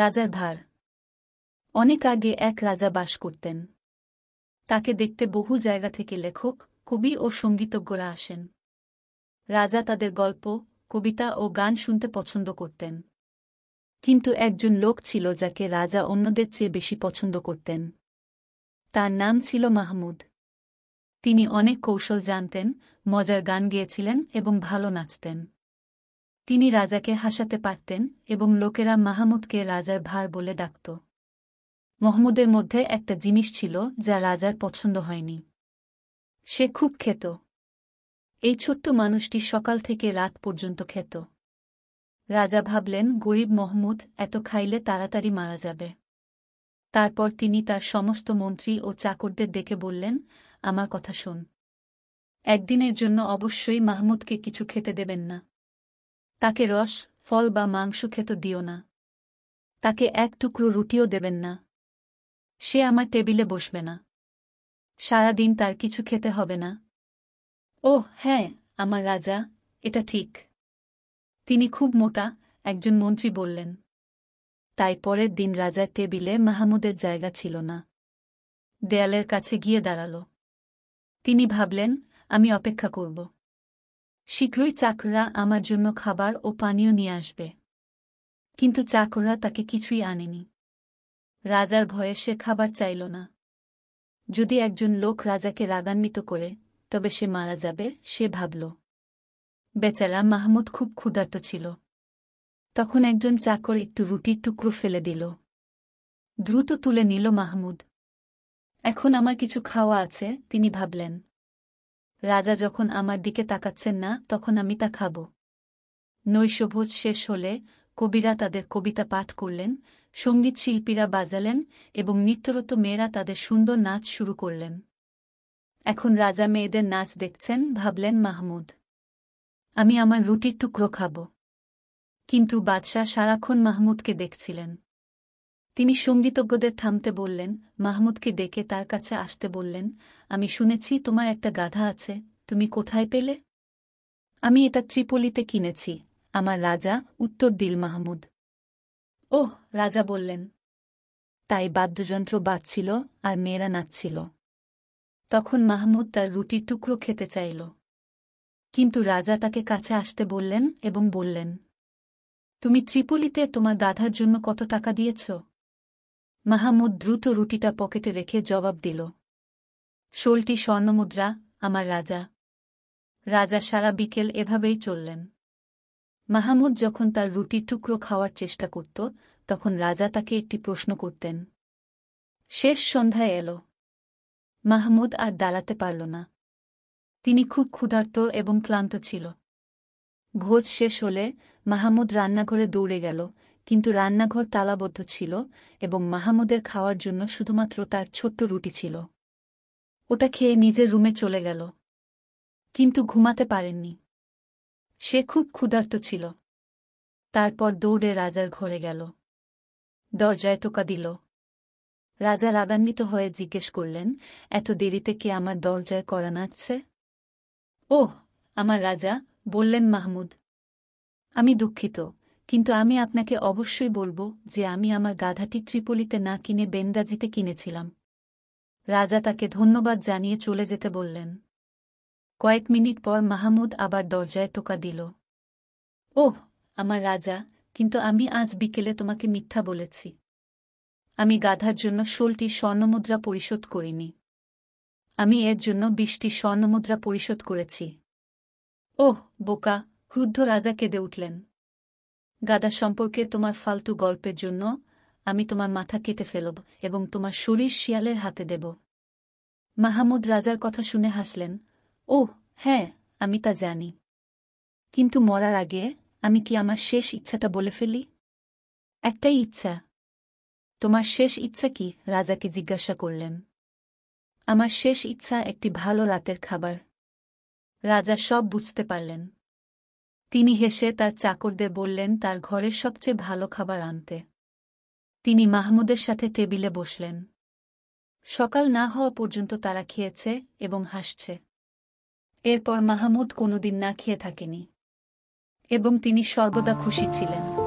রাজার ভার অনেক আগে এক রাজা বাস করতেন তাকে দেখতে বহু জায়গা থেকে লেখক কবি ও সঙ্গীতজ্ঞরা আসেন রাজা তাদের গল্প কবিতা ও গান শুনতে পছন্দ করতেন কিন্তু একজন লোক ছিল যাকে রাজা অন্যদের চেয়ে বেশি পছন্দ করতেন তার নাম ছিল মাহমুদ তিনি অনেক কৌশল জানতেন মজার গান গেয়েছিলেন এবং ভালো নাচতেন তিনি রাজাকে হাসাতে পারতেন এবং লোকেরা মাহমুদকে রাজার ভার বলে ডাকত মহমুদের মধ্যে একটা জিনিস ছিল যা রাজার পছন্দ হয়নি সে খুব খেত এই ছোট্ট মানুষটি সকাল থেকে রাত পর্যন্ত খেত রাজা ভাবলেন গরিব মহমুদ এত খাইলে তাড়াতাড়ি মারা যাবে তারপর তিনি তার সমস্ত মন্ত্রী ও চাকরদের ডেকে বললেন আমার কথা শোন একদিনের জন্য অবশ্যই মাহমুদকে কিছু খেতে দেবেন না তাকে রস ফল বা মাংস খেত দিও না তাকে এক টুকরো রুটিও দেবেন না সে আমার টেবিলে বসবে না সারাদিন তার কিছু খেতে হবে না ও হ্যাঁ আমার রাজা এটা ঠিক তিনি খুব মোটা একজন মন্ত্রী বললেন তাই পরের দিন রাজার টেবিলে মাহমুদের জায়গা ছিল না দেয়ালের কাছে গিয়ে দাঁড়াল তিনি ভাবলেন আমি অপেক্ষা করব শীঘ্রই চাকররা আমার জন্য খাবার ও পানীয় নিয়ে আসবে কিন্তু চাকররা তাকে কিছুই আনেনি রাজার ভয়ে সে খাবার চাইল না যদি একজন লোক রাজাকে রাগান্বিত করে তবে সে মারা যাবে সে ভাবল বেচারা মাহমুদ খুব ক্ষুধার্ত ছিল তখন একজন চাকর একটু রুটির টুকরো ফেলে দিল দ্রুত তুলে নিল মাহমুদ এখন আমার কিছু খাওয়া আছে তিনি ভাবলেন রাজা যখন আমার দিকে তাকাচ্ছেন না তখন আমি তা খাব নৈশভোজ শেষ হলে কবিরা তাদের কবিতা পাঠ করলেন সঙ্গীত শিল্পীরা বাজালেন এবং নিত্যরত মেয়েরা তাদের সুন্দর নাচ শুরু করলেন এখন রাজা মেয়েদের নাচ দেখছেন ভাবলেন মাহমুদ আমি আমার রুটির টুকরো খাব কিন্তু বাদশাহ সারাক্ষণ মাহমুদকে দেখছিলেন তিনি সঙ্গীতজ্ঞদের থামতে বললেন মাহমুদকে ডেকে তার কাছে আসতে বললেন আমি শুনেছি তোমার একটা গাধা আছে তুমি কোথায় পেলে আমি এটা ত্রিপলিতে কিনেছি আমার রাজা উত্তর দিল মাহমুদ ওহ রাজা বললেন তাই বাদ্যযন্ত্র বাজছিল আর মেয়েরা নাচছিল তখন মাহমুদ তার রুটির টুকরো খেতে চাইল কিন্তু রাজা তাকে কাছে আসতে বললেন এবং বললেন তুমি ত্রিপলিতে তোমার গাধার জন্য কত টাকা দিয়েছ মাহমুদ দ্রুত রুটিটা পকেটে রেখে জবাব দিল শোলটি স্বর্ণমুদ্রা আমার রাজা রাজা সারা বিকেল এভাবেই চললেন মাহমুদ যখন তার রুটি টুকরো খাওয়ার চেষ্টা করত তখন রাজা তাকে একটি প্রশ্ন করতেন শেষ সন্ধ্যায় এল মাহমুদ আর দাঁড়াতে পারল না তিনি খুব ক্ষুধার্ত এবং ক্লান্ত ছিল ভোজ শেষ হলে মাহমুদ রান্নাঘরে দৌড়ে গেল কিন্তু রান্নাঘর তালাবদ্ধ ছিল এবং মাহমুদের খাওয়ার জন্য শুধুমাত্র তার ছোট্ট রুটি ছিল ওটা খেয়ে নিজের রুমে চলে গেল কিন্তু ঘুমাতে পারেননি সে খুব ক্ষুধার্ত ছিল তারপর দৌড়ে রাজার ঘরে গেল দরজায় টোকা দিল রাজা রাগান্বিত হয়ে জিজ্ঞেস করলেন এত দেরিতে কে আমার দরজায় করা নাচছে ওহ আমার রাজা বললেন মাহমুদ আমি দুঃখিত কিন্তু আমি আপনাকে অবশ্যই বলবো যে আমি আমার গাধাটি ত্রিপলিতে না কিনে বেন্দাজিতে কিনেছিলাম রাজা তাকে ধন্যবাদ জানিয়ে চলে যেতে বললেন কয়েক মিনিট পর মাহমুদ আবার দরজায় টোকা দিল ওহ আমার রাজা কিন্তু আমি আজ বিকেলে তোমাকে মিথ্যা বলেছি আমি গাধার জন্য ষোলটি স্বর্ণমুদ্রা পরিশোধ করিনি আমি এর জন্য বিশটি স্বর্ণমুদ্রা পরিশোধ করেছি ওহ বোকা ক্রুদ্ধ রাজা কেঁদে উঠলেন গাদা সম্পর্কে তোমার ফালতু গল্পের জন্য আমি তোমার মাথা কেটে ফেলব এবং তোমার শরীর শিয়ালের হাতে দেব মাহমুদ রাজার কথা শুনে হাসলেন ওহ হ্যাঁ আমি তা জানি কিন্তু মরার আগে আমি কি আমার শেষ ইচ্ছাটা বলে ফেলি একটাই ইচ্ছা তোমার শেষ ইচ্ছা কি রাজাকে জিজ্ঞাসা করলেন আমার শেষ ইচ্ছা একটি ভালো রাতের খাবার রাজা সব বুঝতে পারলেন তিনি হেসে তার চাকরদের বললেন তার ঘরের সবচেয়ে ভালো খাবার আনতে তিনি মাহমুদের সাথে টেবিলে বসলেন সকাল না হওয়া পর্যন্ত তারা খেয়েছে এবং হাসছে এরপর মাহমুদ কোনোদিন না খেয়ে থাকেনি এবং তিনি সর্বদা খুশি ছিলেন